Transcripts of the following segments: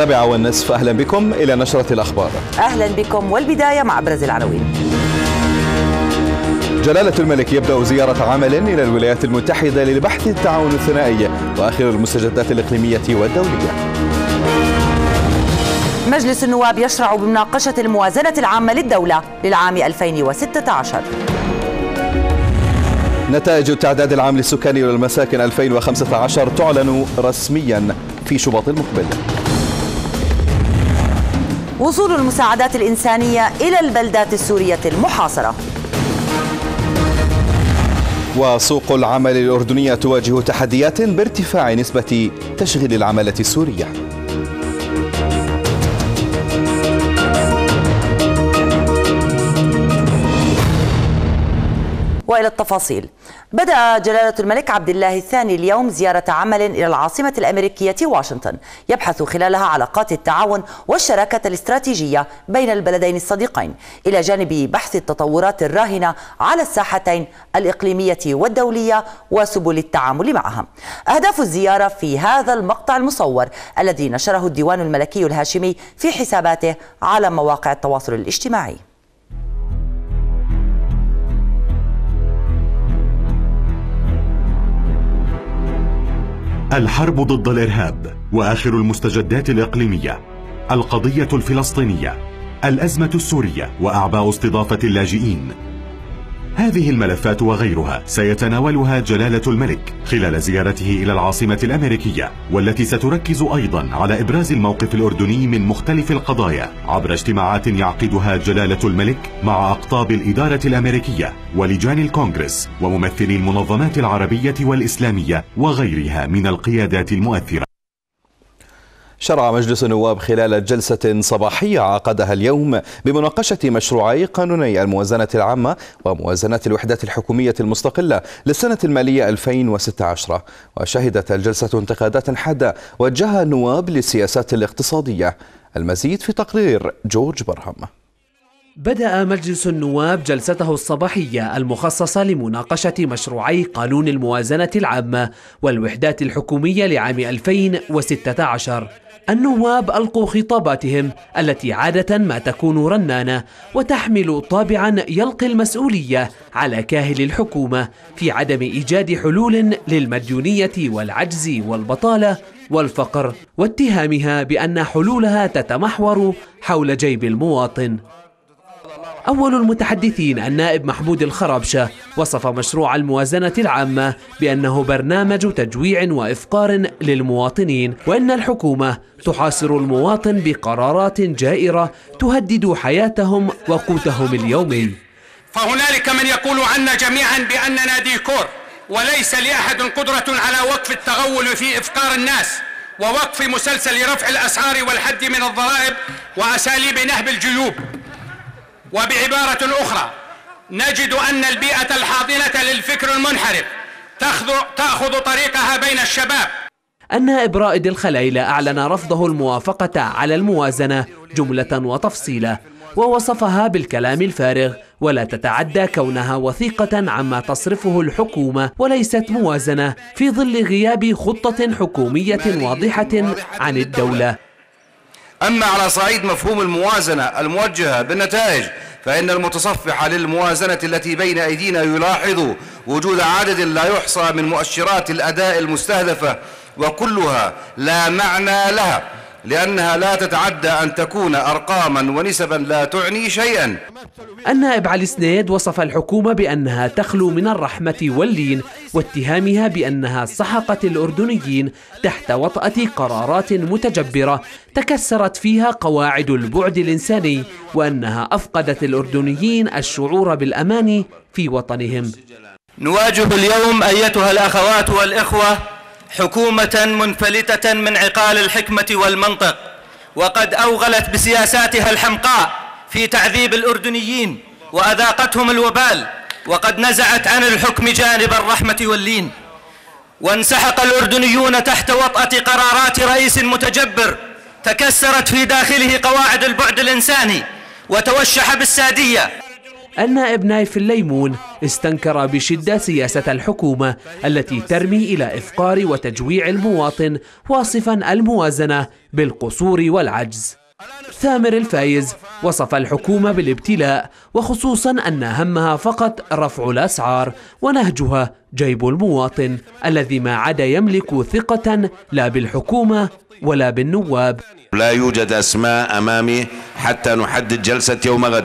السابعة والنصف أهلا بكم إلى نشرة الأخبار أهلا بكم والبداية مع أبرز العناوين جلالة الملك يبدأ زيارة عمل إلى الولايات المتحدة للبحث التعاون الثنائي وآخر المستجدات الإقليمية والدولية مجلس النواب يشرع بمناقشة الموازنة العامة للدولة للعام 2016 نتائج التعداد العام للسكان والمساكن 2015 تعلن رسميا في شباط المقبل وصول المساعدات الإنسانية إلى البلدات السورية المحاصرة وسوق العمل الأردنية تواجه تحديات بارتفاع نسبة تشغيل العملة السورية والى التفاصيل. بدأ جلالة الملك عبد الله الثاني اليوم زيارة عمل الى العاصمة الامريكية واشنطن، يبحث خلالها علاقات التعاون والشراكة الاستراتيجية بين البلدين الصديقين، الى جانب بحث التطورات الراهنة على الساحتين الاقليمية والدولية وسبل التعامل معها. اهداف الزيارة في هذا المقطع المصور الذي نشره الديوان الملكي الهاشمي في حساباته على مواقع التواصل الاجتماعي الحرب ضد الإرهاب وآخر المستجدات الإقليمية القضية الفلسطينية الأزمة السورية وأعباء استضافة اللاجئين هذه الملفات وغيرها سيتناولها جلالة الملك خلال زيارته إلى العاصمة الأمريكية والتي ستركز أيضا على إبراز الموقف الأردني من مختلف القضايا عبر اجتماعات يعقدها جلالة الملك مع أخطاب الإدارة الأمريكية ولجان الكونغرس وممثلي المنظمات العربية والإسلامية وغيرها من القيادات المؤثرة شرع مجلس النواب خلال جلسة صباحية عقدها اليوم بمناقشة مشروعي قانوني الموازنة العامة وموازنة الوحدات الحكومية المستقلة للسنة المالية 2016 وشهدت الجلسة انتقادات حادة وجهها النواب للسياسات الاقتصادية المزيد في تقرير جورج برهم بدأ مجلس النواب جلسته الصباحية المخصصة لمناقشة مشروعي قانون الموازنة العامة والوحدات الحكومية لعام 2016 النواب ألقوا خطاباتهم التي عادة ما تكون رنانة وتحمل طابعا يلقي المسؤولية على كاهل الحكومة في عدم إيجاد حلول للمديونية والعجز والبطالة والفقر واتهامها بأن حلولها تتمحور حول جيب المواطن أول المتحدثين النائب محمود الخربشة وصف مشروع الموازنة العامة بأنه برنامج تجويع وإفقار للمواطنين وإن الحكومة تحاصر المواطن بقرارات جائرة تهدد حياتهم وقوتهم اليومي فهنالك من يقول عنا جميعا بأننا ديكور وليس لأحد قدرة على وقف التغول في إفقار الناس ووقف مسلسل رفع الأسعار والحد من الضرائب وأساليب نهب الجيوب وبعبارة أخرى نجد أن البيئة الحاضنة للفكر المنحرف تأخذ طريقها بين الشباب النائب رائد الخليل أعلن رفضه الموافقة على الموازنة جملة وتفصيلا ووصفها بالكلام الفارغ ولا تتعدى كونها وثيقة عما تصرفه الحكومة وليست موازنة في ظل غياب خطة حكومية واضحة عن الدولة أما على صعيد مفهوم الموازنة الموجهة بالنتائج فإن المتصفح للموازنة التي بين أيدينا يلاحظ وجود عدد لا يحصى من مؤشرات الأداء المستهدفة وكلها لا معنى لها لأنها لا تتعدى أن تكون أرقاما ونسبا لا تعني شيئا النائب علي سنيد وصف الحكومة بأنها تخلو من الرحمة واللين واتهامها بأنها سحقت الأردنيين تحت وطأة قرارات متجبرة تكسرت فيها قواعد البعد الإنساني وأنها أفقدت الأردنيين الشعور بالأمان في وطنهم نواجه اليوم أيتها الأخوات والإخوة حكومة منفلتة من عقال الحكمة والمنطق وقد أوغلت بسياساتها الحمقاء في تعذيب الأردنيين وأذاقتهم الوبال وقد نزعت عن الحكم جانب الرحمة واللين وانسحق الأردنيون تحت وطأة قرارات رئيس متجبر تكسرت في داخله قواعد البعد الإنساني وتوشح بالسادية النائب نايف الليمون استنكر بشدة سياسة الحكومة التي ترمي إلى إفقار وتجويع المواطن واصفا الموازنة بالقصور والعجز ثامر الفايز وصف الحكومة بالابتلاء وخصوصا أن همها فقط رفع الأسعار ونهجها جيب المواطن الذي ما عاد يملك ثقة لا بالحكومة ولا بالنواب لا يوجد أسماء أمامي حتى نحدد جلسة يوم غد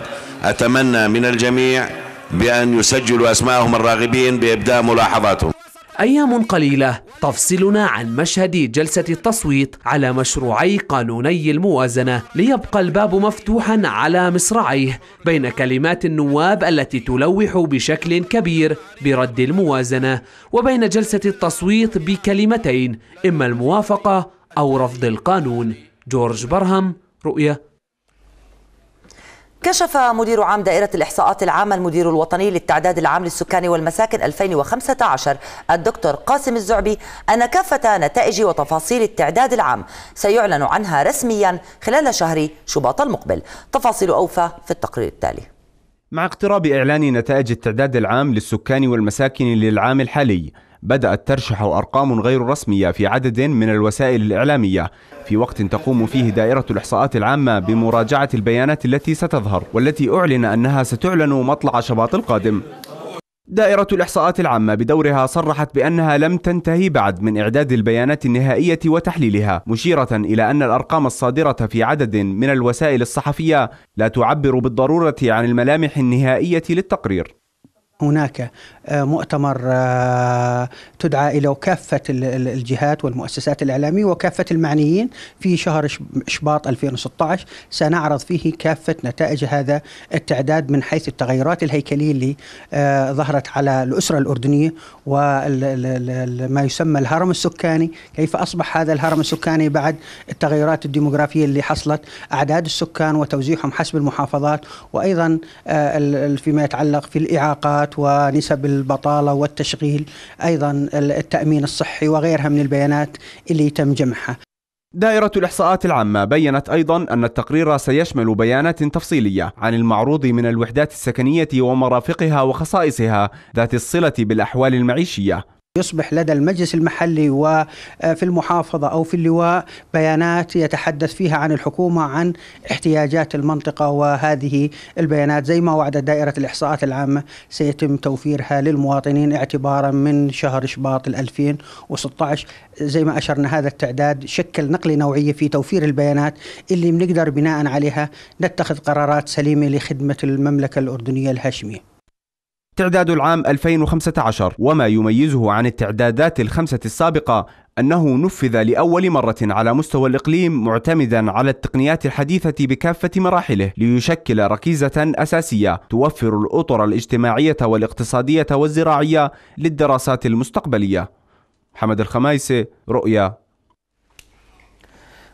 أتمنى من الجميع بأن يسجلوا أسماءهم الراغبين بإبداء ملاحظاتهم أيام قليلة تفصلنا عن مشهد جلسة التصويت على مشروعي قانوني الموازنة ليبقى الباب مفتوحا على مصراعيه بين كلمات النواب التي تلوح بشكل كبير برد الموازنة وبين جلسة التصويت بكلمتين إما الموافقة أو رفض القانون جورج برهم رؤية كشف مدير عام دائرة الإحصاءات العامة المدير الوطني للتعداد العام للسكان والمساكن 2015 الدكتور قاسم الزعبي أن كافة نتائج وتفاصيل التعداد العام سيعلن عنها رسميا خلال شهر شباط المقبل تفاصيل أوفى في التقرير التالي مع اقتراب إعلان نتائج التعداد العام للسكان والمساكن للعام الحالي بدأت ترشح أرقام غير رسمية في عدد من الوسائل الإعلامية في وقت تقوم فيه دائرة الإحصاءات العامة بمراجعة البيانات التي ستظهر والتي أعلن أنها ستعلن مطلع شباط القادم دائرة الإحصاءات العامة بدورها صرحت بأنها لم تنتهي بعد من إعداد البيانات النهائية وتحليلها، مشيرة إلى أن الأرقام الصادرة في عدد من الوسائل الصحفية لا تعبر بالضرورة عن الملامح النهائية للتقرير. هناك آه، مؤتمر آه، تدعى إلى كافة الجهات والمؤسسات الإعلامية وكافة المعنيين في شهر شباط 2016 سنعرض فيه كافة نتائج هذا التعداد من حيث التغيرات الهيكلية اللي آه، ظهرت على الأسرة الأردنية وما يسمى الهرم السكاني كيف أصبح هذا الهرم السكاني بعد التغيرات الديموغرافية اللي حصلت أعداد السكان وتوزيعهم حسب المحافظات وأيضا فيما يتعلق في الإعاقات العلاقات ونسب البطالة والتشغيل أيضا التأمين الصحي وغيرها من البيانات اللي تم جمعها دائرة الإحصاءات العامة بيّنت أيضاً أن التقرير سيشمل بيانات تفصيلية عن المعروض من الوحدات السكنية ومرافقها وخصائصها ذات الصلة بالأحوال المعيشية يصبح لدى المجلس المحلي وفي آه، المحافظة أو في اللواء بيانات يتحدث فيها عن الحكومة عن احتياجات المنطقة وهذه البيانات زي ما وعدت دائرة الإحصاءات العامة سيتم توفيرها للمواطنين اعتبارا من شهر شباط 2016 زي ما أشرنا هذا التعداد شكل نقلة نوعية في توفير البيانات اللي بنقدر بناء عليها نتخذ قرارات سليمة لخدمة المملكة الأردنية الهاشمية تعداد العام 2015 وما يميزه عن التعدادات الخمسة السابقة أنه نفذ لأول مرة على مستوى الإقليم معتمدا على التقنيات الحديثة بكافة مراحله ليشكل ركيزة أساسية توفر الأطر الاجتماعية والاقتصادية والزراعية للدراسات المستقبلية حمد الخمايسي رؤيا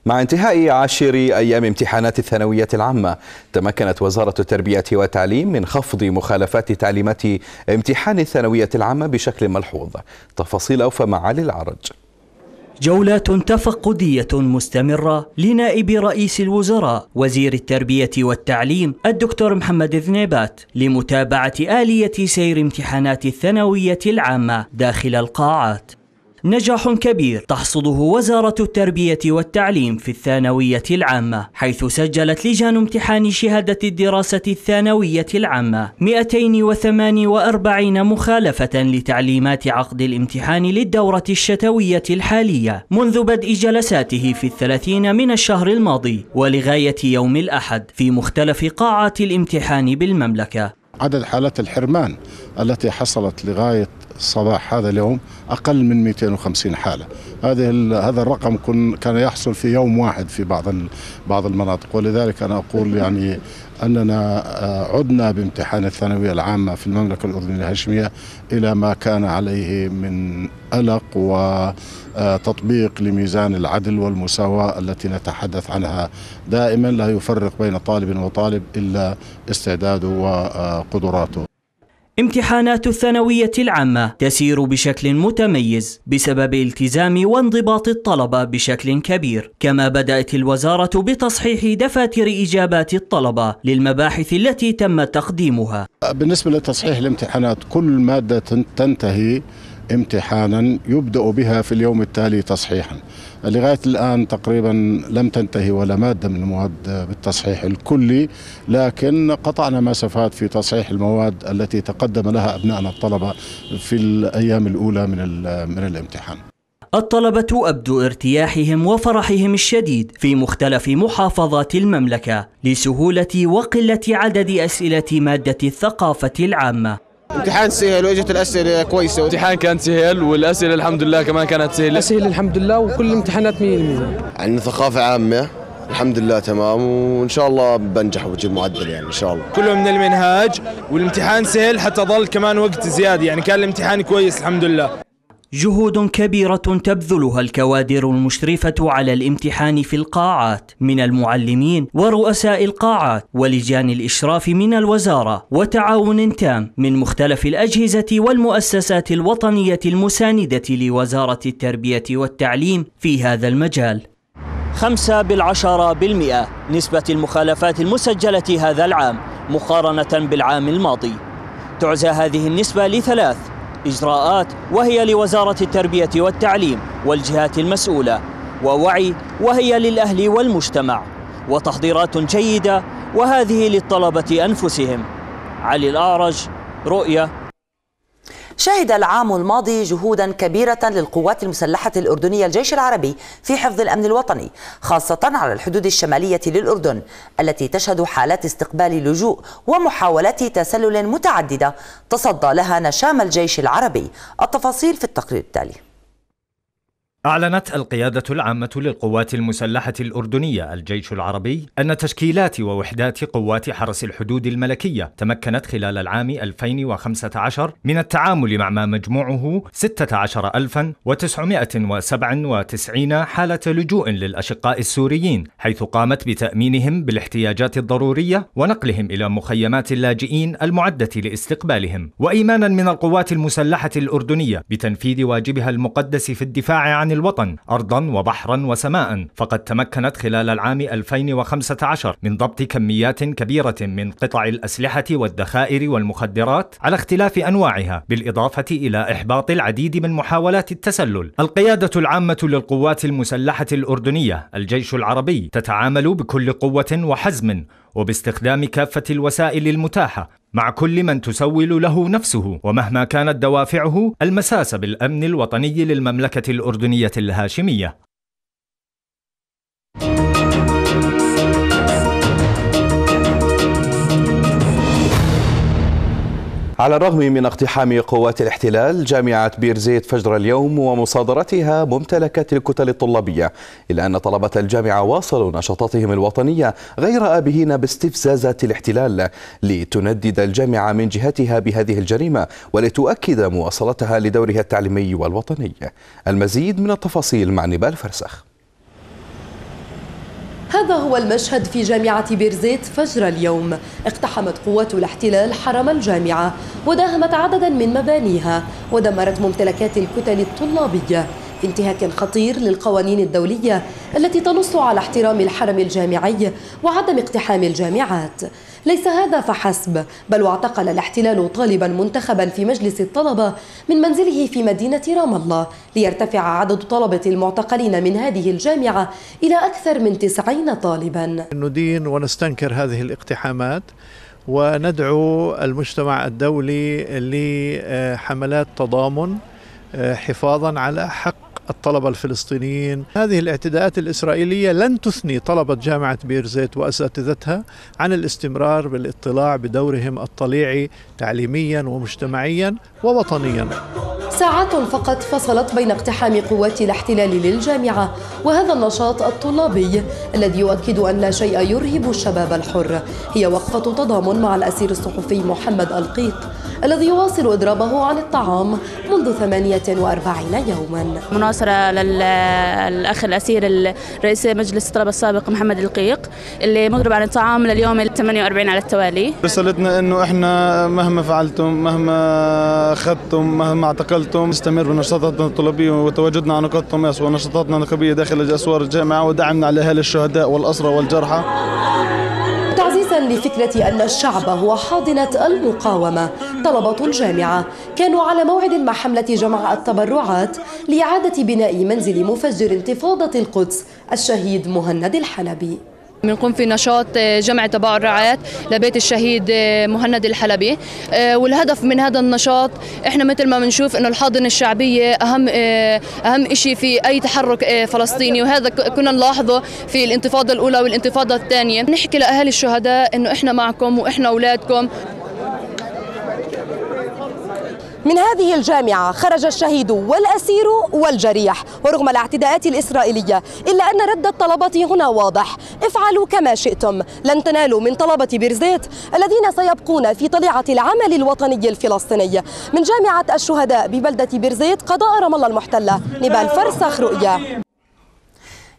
مع انتهاء عشر أيام امتحانات الثانوية العامة تمكنت وزارة التربية والتعليم من خفض مخالفات تعليمات امتحان الثانوية العامة بشكل ملحوظ تفاصيل أوفى معالي العرج جولات تفقدية مستمرة لنائب رئيس الوزراء وزير التربية والتعليم الدكتور محمد ذنيبات لمتابعة آلية سير امتحانات الثانوية العامة داخل القاعات نجاح كبير تحصده وزارة التربية والتعليم في الثانوية العامة حيث سجلت لجان امتحان شهادة الدراسة الثانوية العامة 248 مخالفة لتعليمات عقد الامتحان للدورة الشتوية الحالية منذ بدء جلساته في الثلاثين من الشهر الماضي ولغاية يوم الأحد في مختلف قاعات الامتحان بالمملكة عدد حالات الحرمان التي حصلت لغاية صباح هذا اليوم أقل من 250 حالة هذه هذا الرقم كان يحصل في يوم واحد في بعض بعض المناطق ولذلك أنا أقول يعني أننا آه، عدنا بامتحان الثانوية العامة في المملكة الأردنية الهاشمية إلى ما كان عليه من ألق و آه، تطبيق لميزان العدل والمساواة التي نتحدث عنها دائما لا يفرق بين طالب وطالب إلا استعداده وقدراته امتحانات الثانوية العامة تسير بشكل متميز بسبب التزام وانضباط الطلبة بشكل كبير، كما بدأت الوزارة بتصحيح دفاتر إجابات الطلبة للمباحث التي تم تقديمها. بالنسبة لتصحيح الامتحانات كل مادة تنتهي امتحانا يبدأ بها في اليوم التالي تصحيحا لغاية الآن تقريبا لم تنتهي ولا مادة من المواد بالتصحيح الكلي لكن قطعنا مسافات في تصحيح المواد التي تقدم لها أبنائنا الطلبة في الأيام الأولى من, من الامتحان الطلبة أبدوا ارتياحهم وفرحهم الشديد في مختلف محافظات المملكة لسهولة وقلة عدد أسئلة مادة الثقافة العامة امتحان سهل واجت الاسئله كويسه الامتحان كان سهل والاسئله الحمد لله كمان كانت سهله سهل الحمد لله وكل الامتحانات 100% عندنا ثقافه عامه الحمد لله تمام وان شاء الله بنجح وبجيب معدل يعني ان شاء الله كله من المنهاج والامتحان سهل حتى ظل كمان وقت زياده يعني كان الامتحان كويس الحمد لله جهود كبيرة تبذلها الكوادر المشرفة على الامتحان في القاعات من المعلمين ورؤساء القاعات ولجان الإشراف من الوزارة وتعاون تام من مختلف الأجهزة والمؤسسات الوطنية المساندة لوزارة التربية والتعليم في هذا المجال خمسة بالعشرة بالمئة نسبة المخالفات المسجلة هذا العام مقارنة بالعام الماضي تعزى هذه النسبة لثلاث إجراءات وهي لوزارة التربية والتعليم والجهات المسؤولة ووعي وهي للأهل والمجتمع وتحضيرات جيدة وهذه للطلبة أنفسهم علي الأعرج رؤية شهد العام الماضي جهودا كبيرة للقوات المسلحة الأردنية الجيش العربي في حفظ الأمن الوطني خاصة على الحدود الشمالية للأردن التي تشهد حالات استقبال لجوء ومحاولات تسلل متعددة تصدى لها نشام الجيش العربي التفاصيل في التقرير التالي أعلنت القيادة العامة للقوات المسلحة الأردنية الجيش العربي أن تشكيلات ووحدات قوات حرس الحدود الملكية تمكنت خلال العام 2015 من التعامل مع ما مجموعه 16997 حالة لجوء للأشقاء السوريين حيث قامت بتأمينهم بالاحتياجات الضرورية ونقلهم إلى مخيمات اللاجئين المعدة لاستقبالهم وإيمانا من القوات المسلحة الأردنية بتنفيذ واجبها المقدس في الدفاع عن الوطن أرضا وبحرا وسماء فقد تمكنت خلال العام 2015 من ضبط كميات كبيرة من قطع الأسلحة والذخائر والمخدرات على اختلاف أنواعها بالإضافة إلى إحباط العديد من محاولات التسلل القيادة العامة للقوات المسلحة الأردنية الجيش العربي تتعامل بكل قوة وحزم وباستخدام كافة الوسائل المتاحة مع كل من تسول له نفسه ومهما كانت دوافعه المساس بالأمن الوطني للمملكة الأردنية الهاشمية. على الرغم من اقتحام قوات الاحتلال جامعة بيرزيت فجر اليوم ومصادرتها ممتلكات الكتل الطلابية إلا أن طلبة الجامعة واصلوا نشاطاتهم الوطنية غير آبهين باستفزازات الاحتلال لتندد الجامعة من جهتها بهذه الجريمة ولتؤكد مواصلتها لدورها التعليمي والوطني المزيد من التفاصيل مع نبال فرسخ هذا هو المشهد في جامعة بيرزيت فجر اليوم اقتحمت قوات الاحتلال حرم الجامعة وداهمت عددا من مبانيها ودمرت ممتلكات الكتل الطلابية في انتهاك خطير للقوانين الدولية التي تنص على احترام الحرم الجامعي وعدم اقتحام الجامعات ليس هذا فحسب بل واعتقل الاحتلال طالبا منتخبا في مجلس الطلبة من منزله في مدينة رام الله ليرتفع عدد طلبة المعتقلين من هذه الجامعة إلى أكثر من 90 طالبا ندين ونستنكر هذه الاقتحامات وندعو المجتمع الدولي لحملات تضامن آه، حفاظا على حق الطلبة الفلسطينيين هذه الاعتداءات الإسرائيلية لن تثني طلبة جامعة بيرزيت وأساتذتها عن الاستمرار بالاطلاع بدورهم الطليعي تعليميا ومجتمعيا ووطنيا ساعات فقط فصلت بين اقتحام قوات الاحتلال للجامعة وهذا النشاط الطلابي الذي يؤكد أن لا شيء يرهب الشباب الحر هي وقفة تضامن مع الأسير الصحفي محمد القيق الذي يواصل إضرابه عن الطعام منذ 48 يوما مناصره للاخ الاسير رئيس مجلس الطلبه السابق محمد القيق اللي مغرب عن الطعام لليوم 48 على التوالي رسالتنا انه احنا مهما فعلتم مهما اخذتم مهما اعتقلتم نستمر بنشاطاتنا الطلابيه وتواجدنا على نقاط طماس ونشاطاتنا النقابيه داخل اسوار الجامعه ودعمنا لاهالي الشهداء والاسرى والجرحى تعزيزا لفكره ان الشعب هو حاضنه المقاومه طلبة الجامعة كانوا على موعد مع حملة جمع التبرعات لإعادة بناء منزل مفجر انتفاضة القدس الشهيد مهند الحلبي بنقوم في نشاط آه، جمع تبرعات لبيت الشهيد آه، مهند الحلبي آه، والهدف من هذا النشاط احنا مثل ما بنشوف انه الحاضنه الشعبيه اهم اهم شيء في اي تحرك فلسطيني وهذا كنا نلاحظه في الانتفاضه الاولى والانتفاضه الثانيه بنحكي لاهالي الشهداء انه احنا معكم واحنا اولادكم من هذه الجامعة خرج الشهيد والأسير والجريح ورغم الاعتداءات الإسرائيلية إلا أن رد الطلبة هنا واضح افعلوا كما شئتم لن تنالوا من طلبة بيرزيت الذين سيبقون في طليعة العمل الوطني الفلسطيني من جامعة الشهداء ببلدة بيرزيت قضاء رام الله المحتلة نبال فرسخ رؤيا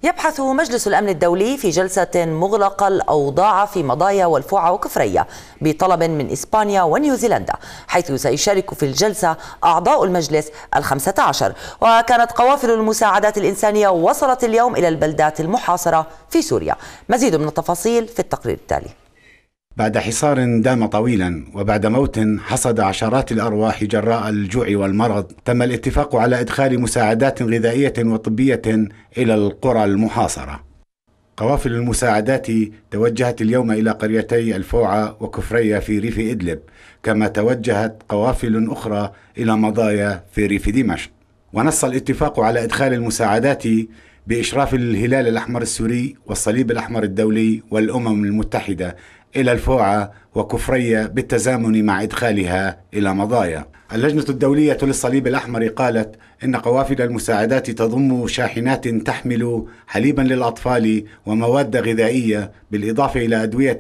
يبحث مجلس الأمن الدولي في جلسة مغلقة الأوضاع في مضايا والفوعة وكفرية بطلب من إسبانيا ونيوزيلندا حيث سيشارك في الجلسة أعضاء المجلس الخمسة عشر وكانت قوافل المساعدات الإنسانية وصلت اليوم إلى البلدات المحاصرة في سوريا مزيد من التفاصيل في التقرير التالي بعد حصار دام طويلا وبعد موت حصد عشرات الارواح جراء الجوع والمرض تم الاتفاق على ادخال مساعدات غذائيه وطبيه الى القرى المحاصره قوافل المساعدات توجهت اليوم الى قريتي الفوعه وكفريه في ريف ادلب كما توجهت قوافل اخرى الى مضايا في ريف دمشق ونص الاتفاق على ادخال المساعدات بإشراف الهلال الأحمر السوري والصليب الأحمر الدولي والأمم المتحدة إلى الفوعة وكفرية بالتزامن مع إدخالها إلى مضايا اللجنة الدولية للصليب الأحمر قالت إن قوافل المساعدات تضم شاحنات تحمل حليبا للأطفال ومواد غذائية بالإضافة إلى أدوية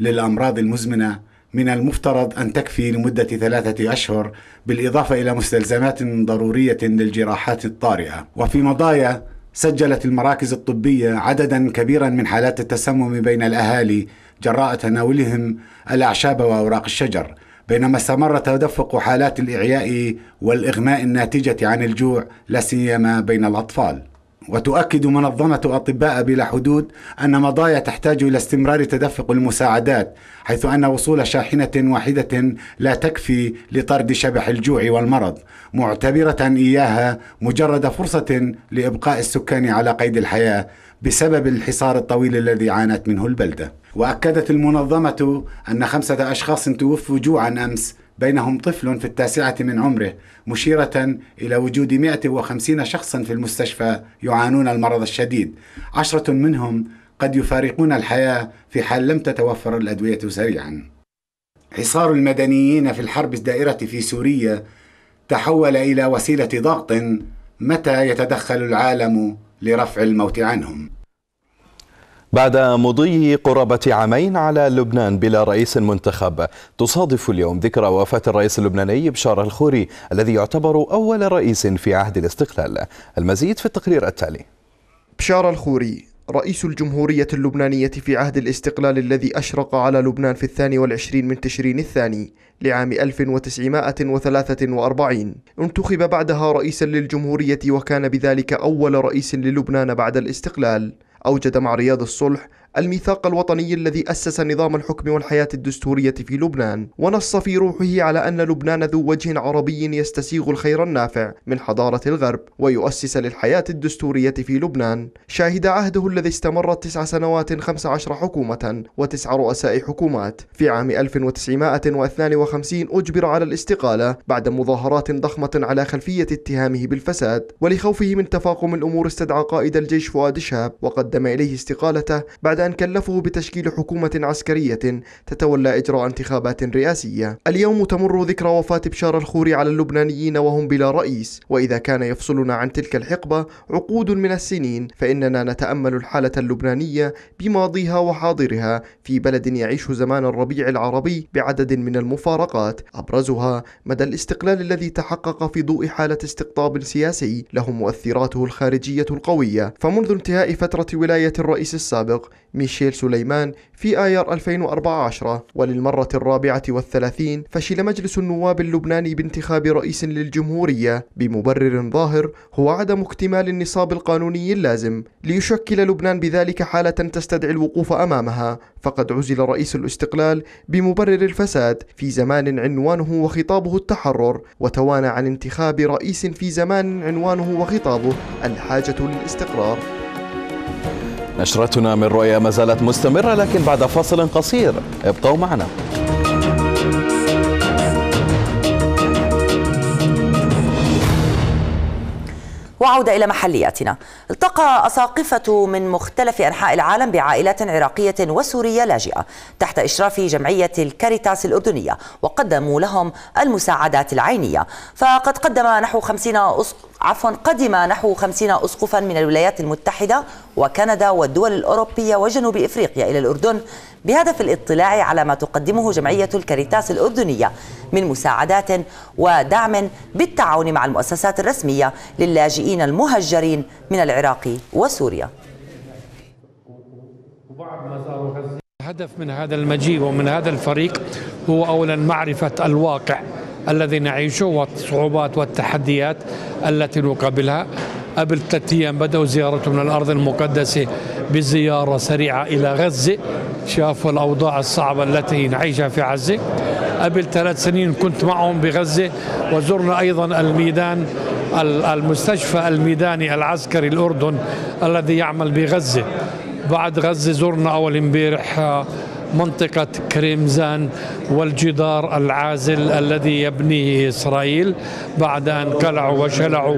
للأمراض المزمنة من المفترض أن تكفي لمدة ثلاثة أشهر بالإضافة إلى مستلزمات ضرورية للجراحات الطارئة وفي مضايا سجلت المراكز الطبية عددا كبيرا من حالات التسمم بين الأهالي جراء تناولهم الأعشاب وأوراق الشجر بينما استمر تدفق حالات الإعياء والإغماء الناتجة عن الجوع لا سيما بين الأطفال وتؤكد منظمة أطباء بلا حدود أن مضايا تحتاج إلى استمرار تدفق المساعدات حيث أن وصول شاحنة واحدة لا تكفي لطرد شبح الجوع والمرض معتبرة إياها مجرد فرصة لإبقاء السكان على قيد الحياة بسبب الحصار الطويل الذي عانت منه البلدة وأكدت المنظمة أن خمسة أشخاص توفوا جوعا أمس بينهم طفل في التاسعة من عمره مشيرة إلى وجود 150 شخصا في المستشفى يعانون المرض الشديد عشرة منهم قد يفارقون الحياة في حال لم تتوفر الأدوية سريعا حصار المدنيين في الحرب الدائرة في سوريا تحول إلى وسيلة ضغط متى يتدخل العالم لرفع الموت عنهم بعد مضي قرابة عامين على لبنان بلا رئيس منتخب تصادف اليوم ذكرى وفاة الرئيس اللبناني بشار الخوري الذي يعتبر أول رئيس في عهد الاستقلال المزيد في التقرير التالي بشار الخوري رئيس الجمهورية اللبنانية في عهد الاستقلال الذي أشرق على لبنان في الثاني والعشرين من تشرين الثاني لعام 1943 انتخب بعدها رئيسا للجمهورية وكان بذلك أول رئيس للبنان بعد الاستقلال أوجد مع رياض الصلح الميثاق الوطني الذي أسس نظام الحكم والحياة الدستورية في لبنان ونص في روحه على أن لبنان ذو وجه عربي يستسيغ الخير النافع من حضارة الغرب ويؤسس للحياة الدستورية في لبنان شاهد عهده الذي استمر تسع سنوات خمس عشر حكومة وتسع رؤساء حكومات في عام 1952 أجبر على الاستقالة بعد مظاهرات ضخمة على خلفية اتهامه بالفساد ولخوفه من تفاقم الأمور استدعى قائد الجيش فؤاد شهاب وقدم إليه استقالته بعد أن كلفه بتشكيل حكومة عسكرية تتولى إجراء انتخابات رئاسية اليوم تمر ذكرى وفاة بشار الخوري على اللبنانيين وهم بلا رئيس وإذا كان يفصلنا عن تلك الحقبة عقود من السنين فإننا نتأمل الحالة اللبنانية بماضيها وحاضرها في بلد يعيش زمان الربيع العربي بعدد من المفارقات أبرزها مدى الاستقلال الذي تحقق في ضوء حالة استقطاب سياسي له مؤثراته الخارجية القوية فمنذ انتهاء فترة ولاية الرئيس السابق ميشيل سليمان في آيار 2014 وللمرة الرابعة والثلاثين فشل مجلس النواب اللبناني بانتخاب رئيس للجمهورية بمبرر ظاهر هو عدم اكتمال النصاب القانوني اللازم ليشكل لبنان بذلك حالة تستدعي الوقوف أمامها فقد عزل رئيس الاستقلال بمبرر الفساد في زمان عنوانه وخطابه التحرر وتوانى عن انتخاب رئيس في زمان عنوانه وخطابه الحاجة للاستقرار نشرتنا من رؤيا ما زالت مستمرة لكن بعد فاصل قصير ابقوا معنا وعودة إلى محلياتنا التقى أساقفة من مختلف أنحاء العالم بعائلات عراقية وسورية لاجئة تحت إشراف جمعية الكاريتاس الأردنية وقدموا لهم المساعدات العينية فقد قدم نحو 50 عفوا قدم نحو 50 أسقفا من الولايات المتحدة وكندا والدول الأوروبية وجنوب إفريقيا إلى الأردن بهدف الاطلاع على ما تقدمه جمعية الكاريتاس الأردنية من مساعدات ودعم بالتعاون مع المؤسسات الرسمية للاجئين المهجرين من العراق وسوريا الهدف من هذا المجيء ومن هذا الفريق هو أولا معرفة الواقع الذي نعيشه والصعوبات والتحديات التي نقابلها قبل ثلاثة أيام بدأوا زيارتهم للأرض المقدسة بزيارة سريعة إلى غزة شافوا الأوضاع الصعبة التي نعيشها في غزة قبل ثلاث سنين كنت معهم بغزة وزرنا أيضا الميدان المستشفى الميداني العسكري الأردن الذي يعمل بغزة بعد غزة زرنا أول امبارح آه، منطقة كريمزان والجدار العازل الذي يبنيه إسرائيل بعد أن قلعوا وشلعوا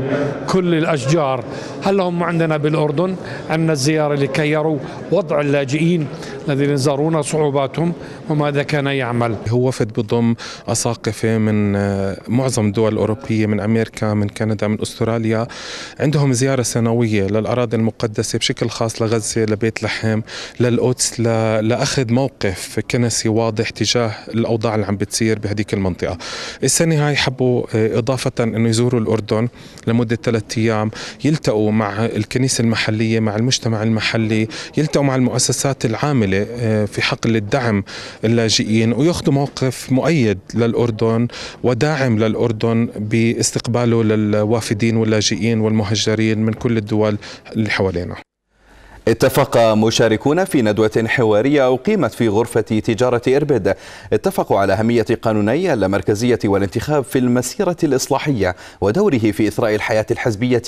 كل الأشجار هل هم عندنا بالأردن أن الزيارة لكي يروا وضع اللاجئين الذين زارونا صعوباتهم وماذا كان يعمل هو وفد بضم أساقفة من آه، معظم الدول الأوروبية من أمريكا من كندا من أستراليا عندهم زيارة سنوية للأراضي المقدسة بشكل خاص لغزة لبيت لحم للقدس لأخذ موقف كنسي واضح تجاه الأوضاع اللي عم بتصير بهديك المنطقة السنة هاي حبوا آه، إضافة أنه يزوروا الأردن لمدة ثلاثة أيام يلتقوا مع الكنيسة المحلية مع المجتمع المحلي يلتقوا مع المؤسسات العاملة آه، في حقل الدعم اللاجئين وياخذوا موقف مؤيد للأردن وداعم للأردن باستقباله للوافدين واللاجئين والمهجرين من كل الدول اللي حوالينا اتفق مشاركون في ندوة حوارية أقيمت في غرفة تجارة إربد اتفقوا على أهمية قانوني اللامركزية والانتخاب في المسيرة الإصلاحية ودوره في إثراء الحياة الحزبية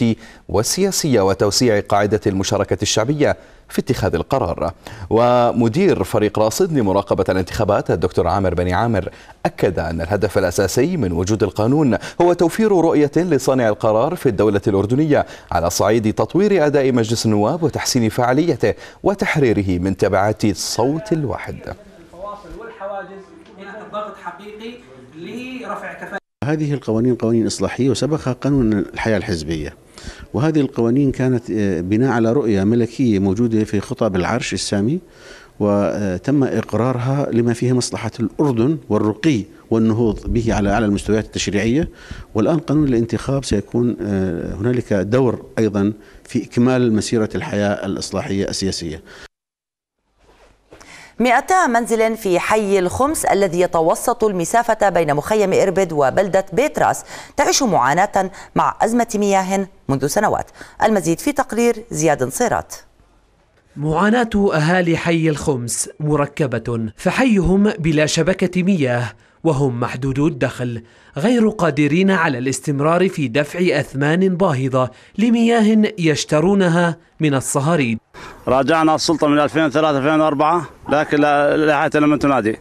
والسياسية وتوسيع قاعدة المشاركة الشعبية في اتخاذ القرار ومدير فريق راصد لمراقبة الانتخابات الدكتور عامر بني عامر أكد أن الهدف الأساسي من وجود القانون هو توفير رؤية لصانع القرار في الدولة الأردنية على صعيد تطوير أداء مجلس النواب وتحسين فعاليته وتحريره من تبعات الصوت الواحد هذه القوانين قوانين إصلاحية وسبقها قانون الحياة الحزبية وهذه القوانين كانت آه، بناء على رؤية ملكية موجودة في خطب العرش السامي وتم إقرارها لما فيه مصلحة الأردن والرقي والنهوض به على أعلى المستويات التشريعية والآن قانون الانتخاب سيكون آه، هنالك دور أيضا في إكمال مسيرة الحياة الإصلاحية السياسية 200 منزل في حي الخمس الذي يتوسط المسافة بين مخيم إربد وبلدة بيتراس تعيش معاناة مع أزمة مياه منذ سنوات المزيد في تقرير زياد نصيرات معاناة أهالي حي الخمس مركبة فحيهم بلا شبكة مياه وهم محدودو الدخل غير قادرين على الاستمرار في دفع أثمان باهظة لمياه يشترونها من الصهاريد راجعنا السلطة من 2003-2004 لكن لا حياة لمن تنادي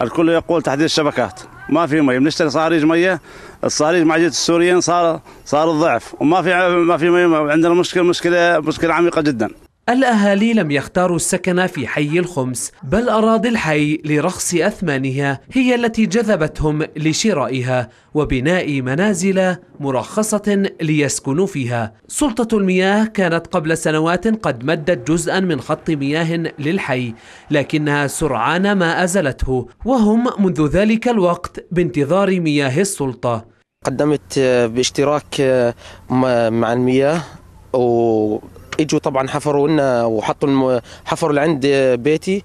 الكل يقول تحديد الشبكات ما في مي بنشتري صهاريج ميه الصهاريج مع جيت السوريين صار صار الضعف وما في ما في مي عندنا مشكله مشكله مشكله عميقه جدا الأهالي لم يختاروا السكن في حي الخمس بل أراضي الحي لرخص أثمانها هي التي جذبتهم لشرائها وبناء منازل مرخصة ليسكنوا فيها سلطة المياه كانت قبل سنوات قد مدت جزءا من خط مياه للحي لكنها سرعان ما أزلته وهم منذ ذلك الوقت بانتظار مياه السلطة قدمت باشتراك مع المياه و اجوا طبعا حفروا لنا وحطوا الم... حفروا لعند بيتي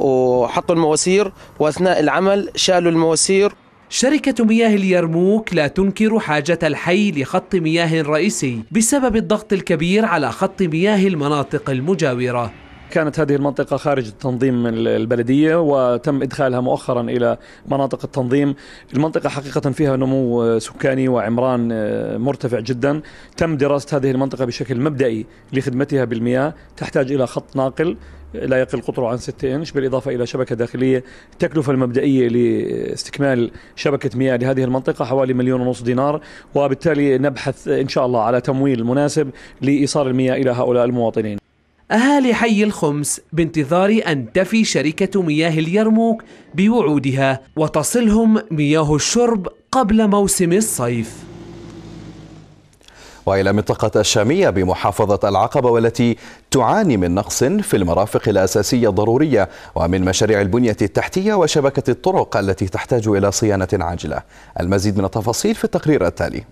وحطوا المواسير واثناء العمل شالوا المواسير شركة مياه اليرموك لا تنكر حاجة الحي لخط مياه رئيسي بسبب الضغط الكبير على خط مياه المناطق المجاورة كانت هذه المنطقة خارج التنظيم البلدية وتم إدخالها مؤخرا إلى مناطق التنظيم المنطقة حقيقة فيها نمو آه، سكاني وعمران آه، مرتفع جدا تم دراسة هذه المنطقة بشكل مبدئي لخدمتها بالمياه تحتاج إلى خط ناقل آه، لا يقل قطره عن 6 انش بالإضافة إلى شبكة داخلية التكلفة المبدئية لاستكمال شبكة مياه لهذه المنطقة حوالي مليون ونص دينار وبالتالي نبحث إن شاء الله على تمويل مناسب لإيصال المياه إلى هؤلاء المواطنين أهالي حي الخمس بانتظار أن تفي شركة مياه اليرموك بوعودها وتصلهم مياه الشرب قبل موسم الصيف وإلى منطقة الشامية بمحافظة العقبة والتي تعاني من نقص في المرافق الأساسية الضرورية ومن مشاريع البنية التحتية وشبكة الطرق التي تحتاج إلى صيانة عاجلة المزيد من التفاصيل في التقرير التالي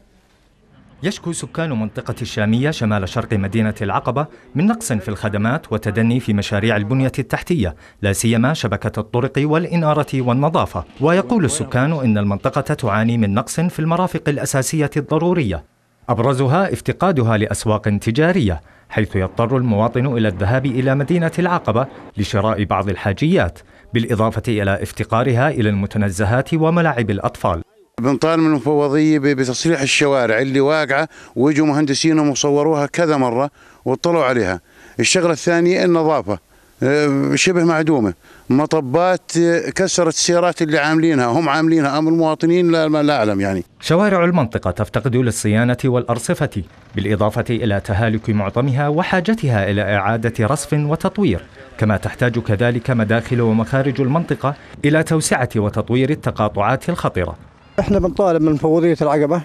يشكو سكان منطقة الشامية شمال شرق مدينة العقبة من نقص في الخدمات وتدني في مشاريع البنية التحتية، لا سيما شبكة الطرق والإنارة والنظافة، ويقول السكان إن المنطقة تعاني من نقص في المرافق الأساسية الضرورية، أبرزها افتقادها لأسواق تجارية، حيث يضطر المواطن إلى الذهاب إلى مدينة العقبة لشراء بعض الحاجيات، بالإضافة إلى افتقارها إلى المتنزهات وملاعب الأطفال. بنطالب المفوضيه بتصليح الشوارع اللي واقعه ويجوا مهندسينهم وصوروها كذا مره واطلعوا عليها. الشغله الثانيه النظافه آه، شبه معدومه، مطبات آه، كسرت السيارات اللي عاملينها، هم عاملينها ام المواطنين لا, لا اعلم يعني. شوارع المنطقه تفتقد للصيانه والارصفه، بالاضافه الى تهالك معظمها وحاجتها الى اعاده رصف وتطوير، كما تحتاج كذلك مداخل ومخارج المنطقه الى توسعه وتطوير التقاطعات الخطره. احنا بنطالب من فوضية العقبة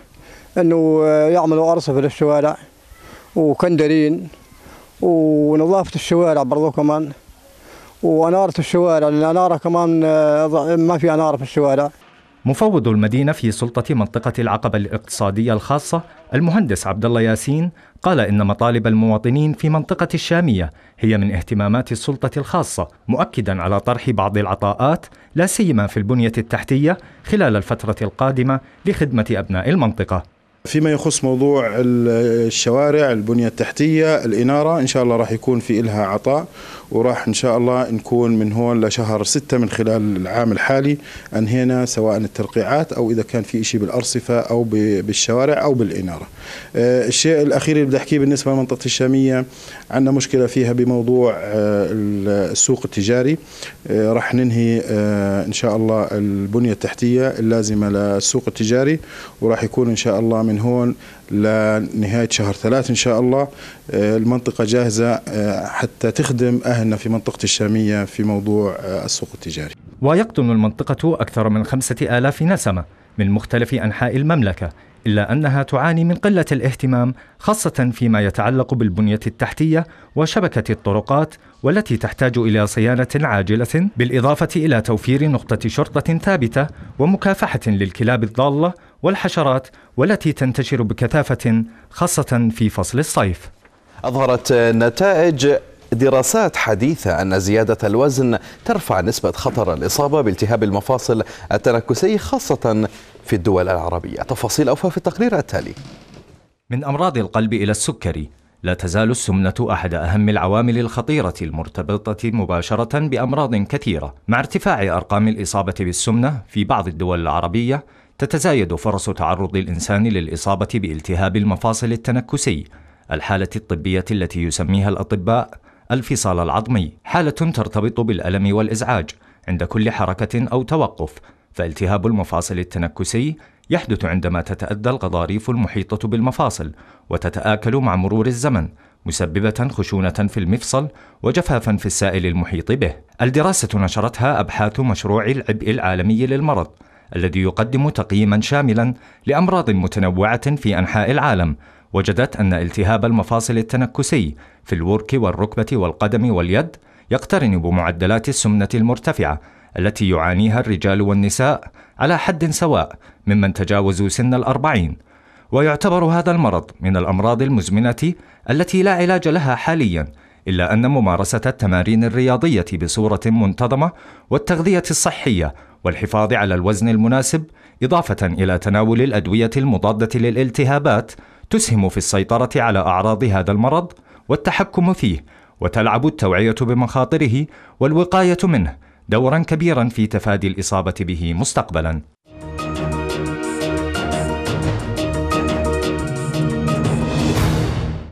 انه آه، يعملوا ارصفة للشوارع وكندرين ونظافة الشوارع برضو كمان وانارة الشوارع الانارة كمان آه، ما في انارة في الشوارع مفوض المدينة في سلطة منطقة العقبة الاقتصادية الخاصة المهندس عبد الله ياسين قال إن مطالب المواطنين في منطقة الشامية هي من اهتمامات السلطة الخاصة مؤكدا على طرح بعض العطاءات لا سيما في البنية التحتية خلال الفترة القادمة لخدمة أبناء المنطقة فيما يخص موضوع الشوارع البنية التحتية الإنارة إن شاء الله راح يكون في إلها عطاء وراح إن شاء الله نكون من هون لشهر ستة من خلال العام الحالي أنهينا سواء الترقيعات أو إذا كان في شيء بالأرصفة أو بالشوارع أو بالإنارة آه، الشيء الأخير اللي بدي أحكيه بالنسبة لمنطقة الشامية عندنا مشكله فيها بموضوع آه، السوق التجاري آه، راح ننهي آه، ان شاء الله البنيه التحتيه اللازمه للسوق التجاري وراح يكون ان شاء الله من هون لنهايه شهر ثلاث ان شاء الله المنطقه جاهزه حتى تخدم اهلنا في منطقه الشاميه في موضوع السوق التجاري. ويقطن المنطقه اكثر من خمسه الاف نسمه من مختلف انحاء المملكه إلا أنها تعاني من قلة الاهتمام خاصة فيما يتعلق بالبنية التحتية وشبكة الطرقات والتي تحتاج إلى صيانة عاجلة بالإضافة إلى توفير نقطة شرطة ثابتة ومكافحة للكلاب الضالة والحشرات والتي تنتشر بكثافة خاصة في فصل الصيف. أظهرت نتائج دراسات حديثة أن زيادة الوزن ترفع نسبة خطر الإصابة بالتهاب المفاصل التنكسي خاصة في الدول العربية تفاصيل أوفى في التقرير التالي من أمراض القلب إلى السكري لا تزال السمنة أحد أهم العوامل الخطيرة المرتبطة مباشرة بأمراض كثيرة مع ارتفاع أرقام الإصابة بالسمنة في بعض الدول العربية تتزايد فرص تعرض الإنسان للإصابة بالتهاب المفاصل التنكسي الحالة الطبية التي يسميها الأطباء الفصال العظمي حالة ترتبط بالألم والإزعاج عند كل حركة أو توقف فالتهاب المفاصل التنكسي يحدث عندما تتأدى الغضاريف المحيطة بالمفاصل وتتآكل مع مرور الزمن مسببة خشونة في المفصل وجفافا في السائل المحيط به. الدراسة نشرتها أبحاث مشروع العبء العالمي للمرض الذي يقدم تقييما شاملا لأمراض متنوعة في أنحاء العالم وجدت أن التهاب المفاصل التنكسي في الورك والركبة والقدم واليد يقترن بمعدلات السمنة المرتفعة التي يعانيها الرجال والنساء على حد سواء ممن تجاوزوا سن الأربعين ويعتبر هذا المرض من الأمراض المزمنة التي لا علاج لها حاليا إلا أن ممارسة التمارين الرياضية بصورة منتظمة والتغذية الصحية والحفاظ على الوزن المناسب إضافة إلى تناول الأدوية المضادة للالتهابات تسهم في السيطرة على أعراض هذا المرض والتحكم فيه وتلعب التوعية بمخاطره والوقاية منه دورا كبيرا في تفادي الإصابة به مستقبلا